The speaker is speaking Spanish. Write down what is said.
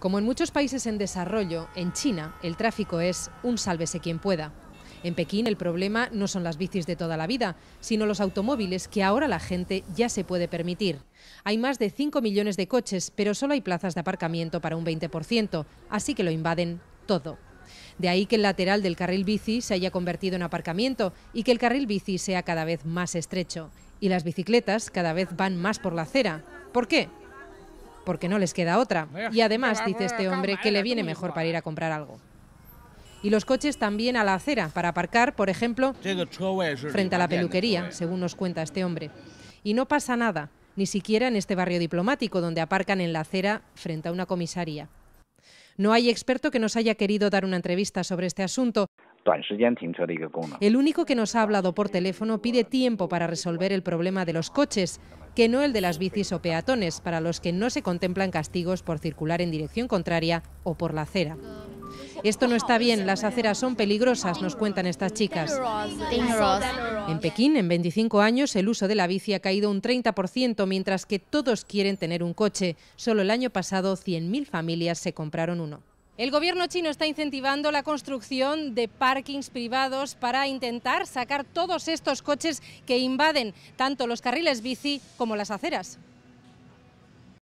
Como en muchos países en desarrollo, en China el tráfico es un sálvese quien pueda. En Pekín el problema no son las bicis de toda la vida, sino los automóviles que ahora la gente ya se puede permitir. Hay más de 5 millones de coches, pero solo hay plazas de aparcamiento para un 20%, así que lo invaden todo. De ahí que el lateral del carril bici se haya convertido en aparcamiento y que el carril bici sea cada vez más estrecho. Y las bicicletas cada vez van más por la acera. ¿Por qué? porque no les queda otra. Y además, dice este hombre, que le viene mejor para ir a comprar algo. Y los coches también a la acera, para aparcar, por ejemplo, frente a la peluquería, según nos cuenta este hombre. Y no pasa nada, ni siquiera en este barrio diplomático, donde aparcan en la acera frente a una comisaría. No hay experto que nos haya querido dar una entrevista sobre este asunto. El único que nos ha hablado por teléfono pide tiempo para resolver el problema de los coches, que no el de las bicis o peatones, para los que no se contemplan castigos por circular en dirección contraria o por la acera. Esto no está bien, las aceras son peligrosas, nos cuentan estas chicas. En Pekín, en 25 años, el uso de la bici ha caído un 30%, mientras que todos quieren tener un coche. Solo el año pasado, 100.000 familias se compraron uno. El gobierno chino está incentivando la construcción de parkings privados para intentar sacar todos estos coches que invaden tanto los carriles bici como las aceras.